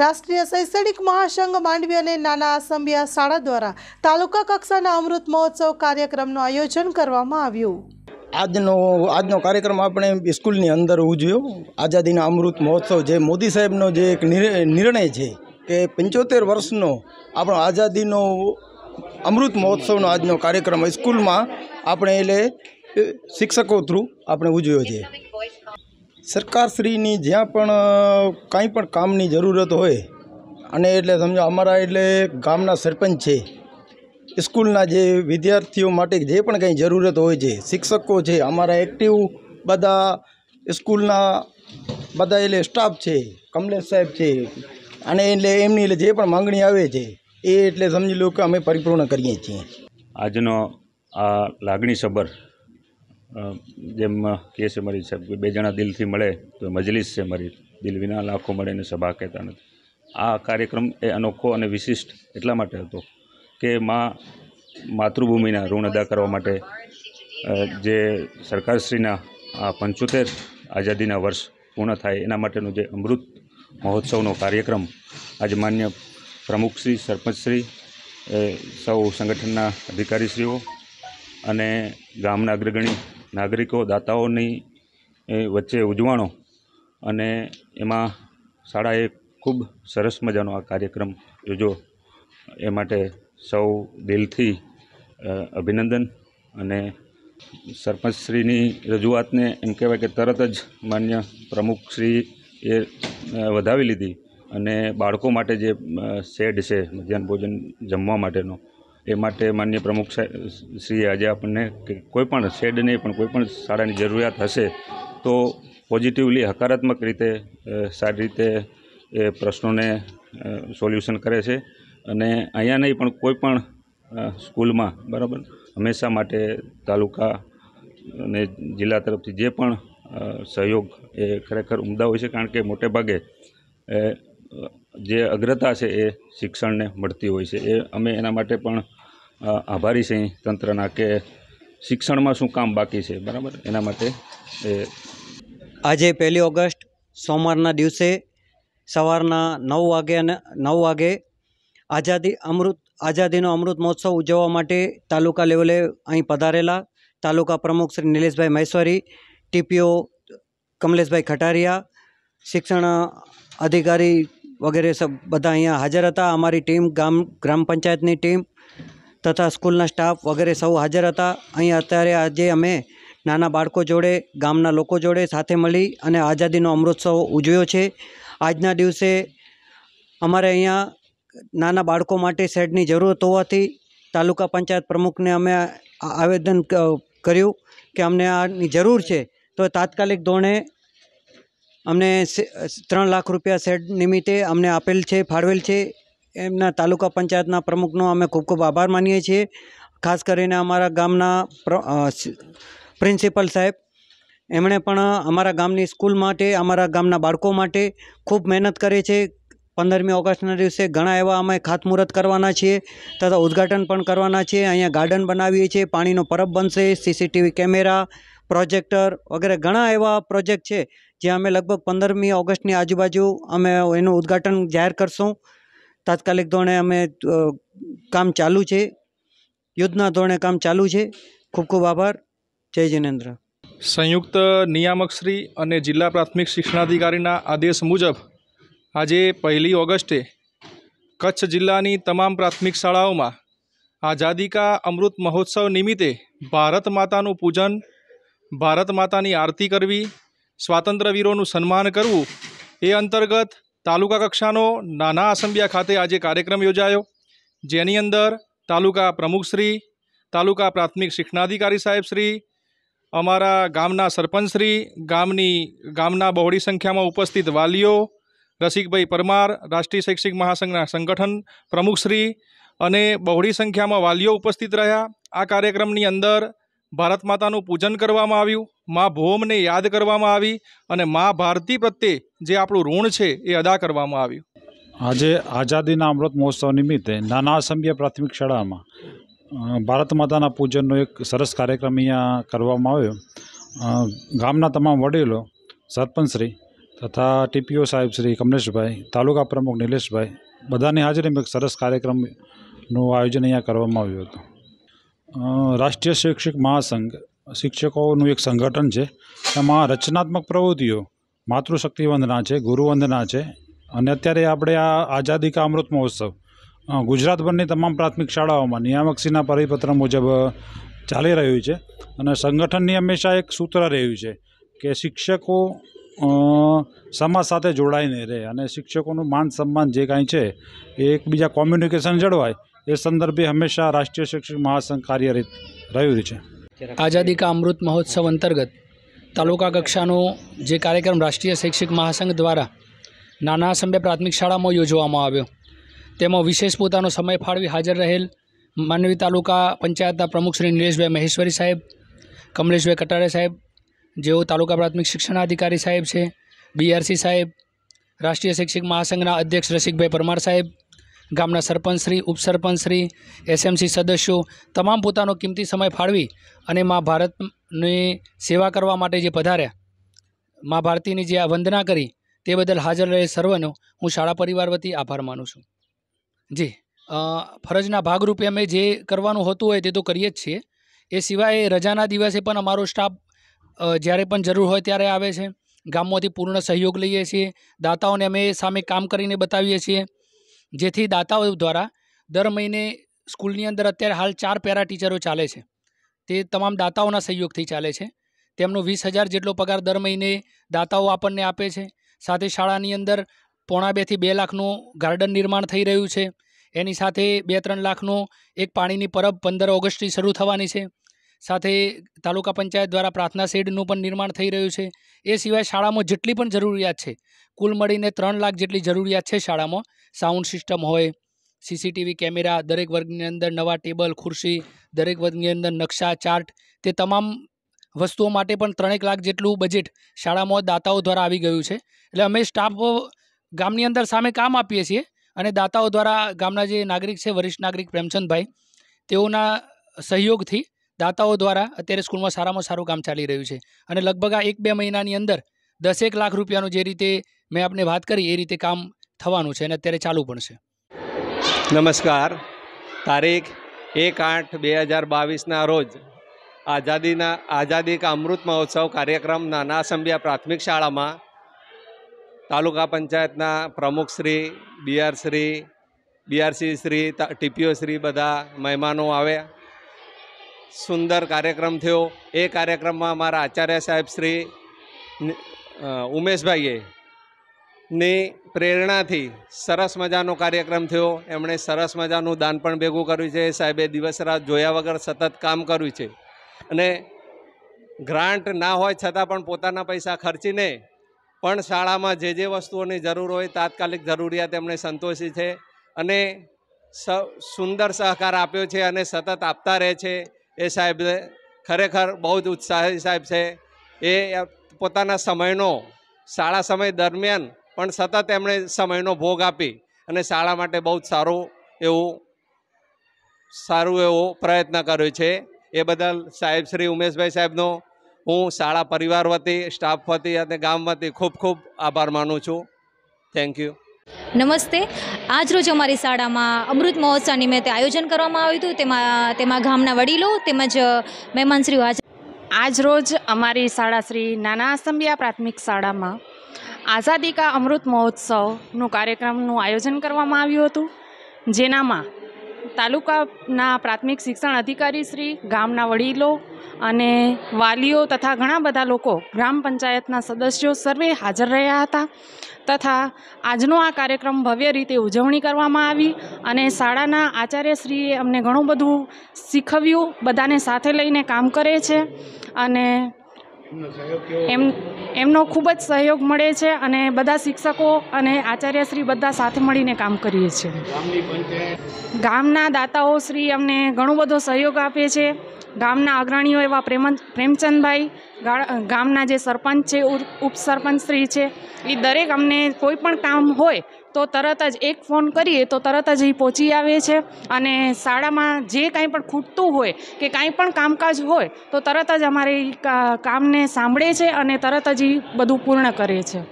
રાષ્ટ્રીય શૈક્ષણિક મહાસંઘ માંડવી અને નાના આસંબિયા શાળા દ્વારા તાલુકા કક્ષાના અમૃત મહોત્સવ કાર્યક્રમનું આયોજન કરવામાં આવ્યું આજનો આજનો કાર્યક્રમ આપણે સ્કૂલની અંદર ઉજવ્યો આઝાદીના અમૃત મહોત્સવ જે મોદી સાહેબનો જે એક નિર્ણય છે કે પંચોતેર વર્ષનો આપણો આઝાદીનો અમૃત મહોત્સવનો આજનો કાર્યક્રમ સ્કૂલમાં આપણે એટલે શિક્ષકો થ્રુ આપણે ઉજવ્યો છે સરકારશ્રીની જ્યાં પણ કાંઈ પણ કામની જરૂરત હોય અને એટલે સમજો અમારા એટલે ગામના સરપંચ છે સ્કૂલના જે વિદ્યાર્થીઓ માટે જે પણ કંઈ જરૂરત હોય છે શિક્ષકો છે અમારા એક્ટિવ બધા સ્કૂલના બધા એટલે સ્ટાફ છે કમલેશ સાહેબ છે અને એટલે એમની એટલે જે પણ માંગણી આવે છે એ એટલે સમજી લો કે અમે પરિપૂર્ણ કરીએ છીએ આજનો આ લાગણીસભર જેમ કે છે મારી સાહેબ બે જણા દિલથી મળે તો મજલિસ છે મારી દિલ વિના લાખો મળે એને સભા કહેતા નથી આ કાર્યક્રમ એ અનોખો અને વિશિષ્ટ એટલા માટે હતો કે મા માતૃભૂમિના ઋણ અદા કરવા માટે જે સરકારશ્રીના આ પંચોતેર આઝાદીના વર્ષ પૂર્ણ થાય એના માટેનું જે અમૃત મહોત્સવનો કાર્યક્રમ આજે માન્ય પ્રમુખશ્રી સરપંચશ્રી સૌ સંગઠનના અધિકારીશ્રીઓ અને ગામના અગ્રગણી નાગરિકો દાતાઓની વચ્ચે ઉજવાણો અને એમાં શાળાએ ખૂબ સરસ મજાનો આ કાર્યક્રમ યોજો એ માટે સૌ દિલથી અભિનંદન અને સરપંચશ્રીની રજૂઆતને એમ કહેવાય કે તરત જ માન્ય પ્રમુખશ્રી એ વધાવી લીધી અને બાળકો માટે જે શેડ છે મધ્યાહન ભોજન જમવા માટેનો એ માટે માન્ય પ્રમુખ શ્રીએ આજે આપણને કોઈપણ શેડ નહીં પણ કોઈપણ શાળાની જરૂરિયાત હશે તો પોઝિટિવલી હકારાત્મક રીતે સારી રીતે એ પ્રશ્નોને સોલ્યુશન કરે છે અને અહીંયા નહીં પણ કોઈ પણ સ્કૂલમાં બરાબર હંમેશા માટે તાલુકા અને જિલ્લા તરફથી જે પણ સહયોગ એ ખરેખર ઉમદા હોય છે કારણ કે મોટે ભાગે જે અગ્રતા છે એ શિક્ષણને મળતી હોય છે એ અમે એના માટે પણ આભારી છે તંત્રના કે શિક્ષણમાં શું કામ બાકી છે બરાબર એના માટે એ આજે પહેલી ઓગસ્ટ સોમવારના દિવસે સવારના નવ વાગે અને નવ વાગે આઝાદી અમૃત આઝાદીનો અમૃત મહોત્સવ ઉજવવા માટે તાલુકા લેવલે અહીં પધારેલા તાલુકા પ્રમુખ શ્રી નિલેશભાઈ મહેશ્વરી ટીપીઓ કમલેશભાઈ ખટારિયા શિક્ષણ અધિકારી વગેરે સબ બધા અહીંયા હાજર હતા અમારી ટીમ ગામ ગ્રામ પંચાયતની ટીમ તથા સ્કૂલના સ્ટાફ વગેરે સૌ હાજર હતા અહીં અત્યારે આજે અમે નાના બાળકો જોડે ગામના લોકો જોડે સાથે મળી અને આઝાદીનો અમૃતસવ ઉજવ્યો છે આજના દિવસે અમારે અહીંયા નાના બાળકો માટે શેડની જરૂરત હોવાથી તાલુકા પંચાયત પ્રમુખને અમે આવેદન કર્યું કે અમને આની જરૂર છે તો તાત્કાલિક ધોરણે અમને ત્રણ લાખ રૂપિયા સેટ નિમિત્તે અમને આપેલ છે ફાળવેલ છે એમના તાલુકા પંચાયતના પ્રમુખનો અમે ખૂબ ખૂબ આભાર માનીએ છીએ ખાસ કરીને અમારા ગામના પ્રિન્સિપલ સાહેબ એમણે પણ અમારા ગામની સ્કૂલ માટે અમારા ગામના બાળકો માટે ખૂબ મહેનત કરે છે પંદરમી ઓગસ્ટના દિવસે ઘણા એવા અમે ખાતમુહૂર્ત કરવાના છીએ તથા ઉદ્ઘાટન પણ કરવાના છીએ અહીંયા ગાર્ડન બનાવીએ છીએ પાણીનો પરબ બનશે સીસીટીવી કેમેરા પ્રોજેક્ટર વગેરે ઘણા એવા પ્રોજેક્ટ છે જે અમે લગભગ પંદરમી ઓગસ્ટની આજુબાજુ અમે એનું ઉદ્ઘાટન જાહેર કરશું તાત્કાલિક ધોરણે અમે કામ ચાલુ છે યુદ્ધના ધોરણે કામ ચાલુ છે ખૂબ ખૂબ આભાર જય જિનેન્દ્ર સંયુક્ત નિયામકશ્રી અને જિલ્લા પ્રાથમિક શિક્ષણાધિકારીના આદેશ મુજબ આજે પહેલી ઓગસ્ટે કચ્છ જિલ્લાની તમામ પ્રાથમિક શાળાઓમાં આઝાદી કા અમૃત મહોત્સવ નિમિત્તે ભારત માતાનું પૂજન ભારત માતાની આરતી કરવી સ્વાતંત્ર્ય વીરોનું સન્માન કરવું એ અંતર્ગત તાલુકા કક્ષાનો નાના આસંબિયા ખાતે આજે કાર્યક્રમ યોજાયો જેની અંદર તાલુકા પ્રમુખશ્રી તાલુકા પ્રાથમિક શિક્ષણાધિકારી સાહેબશ્રી અમારા ગામના સરપંચશ્રી ગામની ગામના બહોળી સંખ્યામાં ઉપસ્થિત વાલીઓ રસિકભાઈ પરમાર રાષ્ટ્રીય શૈક્ષિક મહાસંઘના સંગઠન પ્રમુખશ્રી અને બહોળી સંખ્યામાં વાલીઓ ઉપસ્થિત રહ્યા આ કાર્યક્રમની અંદર ભારત માતાનું પૂજન કરવામાં આવ્યું મા ભોમને યાદ કરવામાં આવી અને મા ભારતી પ્રત્યે જે આપણું ઋણ છે એ અદા કરવામાં આવ્યું આજે આઝાદીના અમૃત મહોત્સવ નિમિત્તે નાના અસંભ્ય પ્રાથમિક શાળામાં ભારત માતાના પૂજનનો એક સરસ કાર્યક્રમ અહીંયા કરવામાં આવ્યો ગામના તમામ વડીલો સરપંચશ્રી તથા ટીપીઓ સાહેબ શ્રી કમલેશભાઈ તાલુકા પ્રમુખ નિલેશભાઈ બધાની હાજરીમાં એક સરસ કાર્યક્રમનું આયોજન અહીંયા કરવામાં આવ્યું હતું રાષ્ટ્રીય શૈક્ષિક મહાસંઘ શિક્ષકોનું એક સંગઠન છે એમાં રચનાત્મક પ્રવૃત્તિઓ માતૃશક્તિ વંદના છે ગુરુવંદના છે અને અત્યારે આપણે આ આઝાદી કા અમૃત મહોત્સવ ગુજરાતભરની તમામ પ્રાથમિક શાળાઓમાં નિયામકશ્રીના પરિપત્ર મુજબ ચાલી રહ્યું છે અને સંગઠનની હંમેશા એક સૂત્ર રહ્યું છે કે શિક્ષકો સમાજ સાથે જોડાઈને રહે અને શિક્ષકોનું માન સન્માન જે કાંઈ છે એ એકબીજા કોમ્યુનિકેશન જળવાય એ સંદર્ભે હંમેશા રાષ્ટ્રીય શિક્ષક મહાસંઘ કાર્યરત રહ્યું છે આઝાદી કા અમૃત મહોત્સવ અંતર્ગત તાલુકા કક્ષાનો જે કાર્યક્રમ રાષ્ટ્રીય શૈક્ષિક મહાસંઘ દ્વારા નાના સંબે પ્રાથમિક શાળામાં યોજવામાં આવ્યો તેમાં વિશેષ પોતાનો સમય ફાળવી હાજર રહેલ માનવી તાલુકા પંચાયતના પ્રમુખ શ્રી નિલેશભાઈ મહેશ્વરી સાહેબ કમલેશભાઈ કટારે સાહેબ જેઓ તાલુકા પ્રાથમિક શિક્ષણાધિકારી સાહેબ છે બીઆરસી સાહેબ રાષ્ટ્રીય શૈક્ષિક મહાસંઘના અધ્યક્ષ રસિકભાઈ પરમાર સાહેબ ગામના સરપંચશ્રી ઉપસરપંચશ્રી એસએમસી સદસ્યો તમામ પોતાનો કિંમતી સમય ફાળવી અને મા ભારતની સેવા કરવા માટે જે પધાર્યા મા ભારતીની જે આ વંદના કરી તે બદલ હાજર રહે સર્વનો હું શાળા પરિવાર વતી આભાર માનું છું જી ફરજના ભાગરૂપે અમે જે કરવાનું હોતું હોય તે તો કરીએ જ છીએ એ સિવાય રજાના દિવસે પણ અમારો સ્ટાફ જ્યારે પણ જરૂર હોય ત્યારે આવે છે ગામમાંથી પૂર્ણ સહયોગ લઈએ છીએ દાતાઓને અમે સામે કામ કરીને બતાવીએ છીએ જેથી દાતાઓ દ્વારા દર મહિને સ્કૂલની અંદર અત્યારે હાલ ચાર પેરા ટીચરો ચાલે છે તે તમામ દાતાઓના સહયોગથી ચાલે છે તેમનો વીસ હજાર જેટલો પગાર દર મહિને દાતાઓ આપણને આપે છે સાથે શાળાની અંદર પોણા બેથી બે લાખનું ગાર્ડન નિર્માણ થઈ રહ્યું છે એની સાથે બે ત્રણ લાખનું એક પાણીની પરબ પંદર ઓગસ્ટથી શરૂ થવાની છે સાથે તાલુકા પંચાયત દ્વારા પ્રાર્થના શેડનું પણ નિર્માણ થઈ રહ્યું છે એ સિવાય શાળામાં જેટલી પણ જરૂરિયાત છે કુલ મળીને ત્રણ લાખ જેટલી જરૂરિયાત છે શાળામાં સાઉન્ડ સિસ્ટમ હોય સીસીટીવી કેમેરા દરેક વર્ગની અંદર નવા ટેબલ ખુરશી દરેક વર્ગની અંદર નકશા ચાર્ટ તે તમામ વસ્તુઓ માટે પણ ત્રણેક લાખ જેટલું બજેટ શાળામાં દાતાઓ દ્વારા આવી ગયું છે એટલે અમે સ્ટાફ ગામની અંદર સામે કામ આપીએ છીએ અને દાતાઓ દ્વારા ગામના જે નાગરિક છે વરિષ્ઠ નાગરિક પ્રેમચંદભાઈ તેઓના સહયોગથી દાતાઓ દ્વારા અત્યારે સ્કૂલમાં સારામાં સારું કામ ચાલી રહ્યું છે અને લગભગ આ એક બે મહિનાની અંદર દસેક લાખ રૂપિયાનું જે રીતે મેં આપને વાત કરી એ રીતે કામ થવાનું છે અને અત્યારે ચાલુ પણ છે નમસ્કાર તારીખ એક આઠ બે હજાર બાવીસના રોજ આઝાદીના આઝાદી કા અમૃત મહોત્સવ કાર્યક્રમ નાના સંબિયા પ્રાથમિક શાળામાં તાલુકા પંચાયતના પ્રમુખશ્રી બીઆરશ્રી બીઆરસી શ્રી ટીપીઓ શ્રી બધા મહેમાનો આવ્યા સુંદર કાર્યક્રમ થયો એ કાર્યક્રમમાં મારા આચાર્ય સાહેબ શ્રી ઉમેશભાઈએ ની પ્રેરણાથી સરસ મજાનો કાર્યક્રમ થયો એમણે સરસ મજાનું દાન પણ ભેગું કર્યું છે સાહેબે દિવસ રાત જોયા વગર સતત કામ કર્યું છે અને ગ્રાન્ટ ના હોય છતાં પણ પોતાના પૈસા ખર્ચીને પણ શાળામાં જે જે વસ્તુઓની જરૂર હોય તાત્કાલિક જરૂરિયાત એમણે સંતોષી છે અને સુંદર સહકાર આપ્યો છે અને સતત આપતા રહે છે એ સાહેબ ખરેખર બહુ જ ઉત્સાહી સાહેબ છે એ પોતાના સમયનો શાળા સમય દરમિયાન પણ સતત એમણે સમયનો ભોગ આપી અને શાળા માટે બહુ જ સારું એવું સારું એવો પ્રયત્ન કર્યો છે એ બદલ સાહેબ શ્રી ઉમેશભાઈ સાહેબનો હું શાળા પરિવાર વતી સ્ટાફ વતી અને ગામ વતી ખૂબ ખૂબ આભાર માનું છું થેન્ક યુ નમસ્તે આજરોજ અમારી શાળામાં અમૃત મહોત્સવ નિમિત્તે આયોજન કરવામાં આવ્યું હતું તેમાં તેમાં ગામના વડીલો તેમજ મહેમાનશ્રીઓ હાજર આજરોજ અમારી શાળા શ્રી નાના આસંબિયા પ્રાથમિક શાળામાં આઝાદી કા અમૃત મહોત્સવનું કાર્યક્રમનું આયોજન કરવામાં આવ્યું હતું જેનામાં તાલુકાના પ્રાથમિક શિક્ષણ અધિકારી શ્રી ગામના વડીલો અને વાલીઓ તથા ઘણા બધા લોકો ગ્રામ પંચાયતના સદસ્યો સર્વે હાજર રહ્યા હતા તથા આજનો આ કાર્યક્રમ ભવ્ય રીતે ઉજવણી કરવામાં આવી અને શાળાના આચાર્યશ્રીએ અમને ઘણું બધું શીખવ્યું બધાને સાથે લઈને કામ કરે છે અને એમ એમનો ખૂબ જ સહયોગ મળે છે અને બધા શિક્ષકો અને આચાર્યશ્રી બધા સાથે મળીને કામ કરીએ છીએ ગામના દાતાઓ શ્રી અમને ઘણો બધો સહયોગ આપે છે ગામના અગ્રણીઓ એવા પ્રેમ પ્રેમચંદભાઈ ગામના જે સરપંચ છે ઉપસરપંચ શ્રી છે એ દરેક અમને કોઈ પણ કામ હોય તો તરત જ એક ફોન કરીએ તો તરત જ એ પહોંચી આવે છે અને શાળામાં જે કાંઈ પણ ખૂટતું હોય કે કાંઈ પણ કામકાજ હોય તો તરત જ અમારે કામને સાંભળે છે અને તરત જ એ બધું પૂર્ણ કરે છે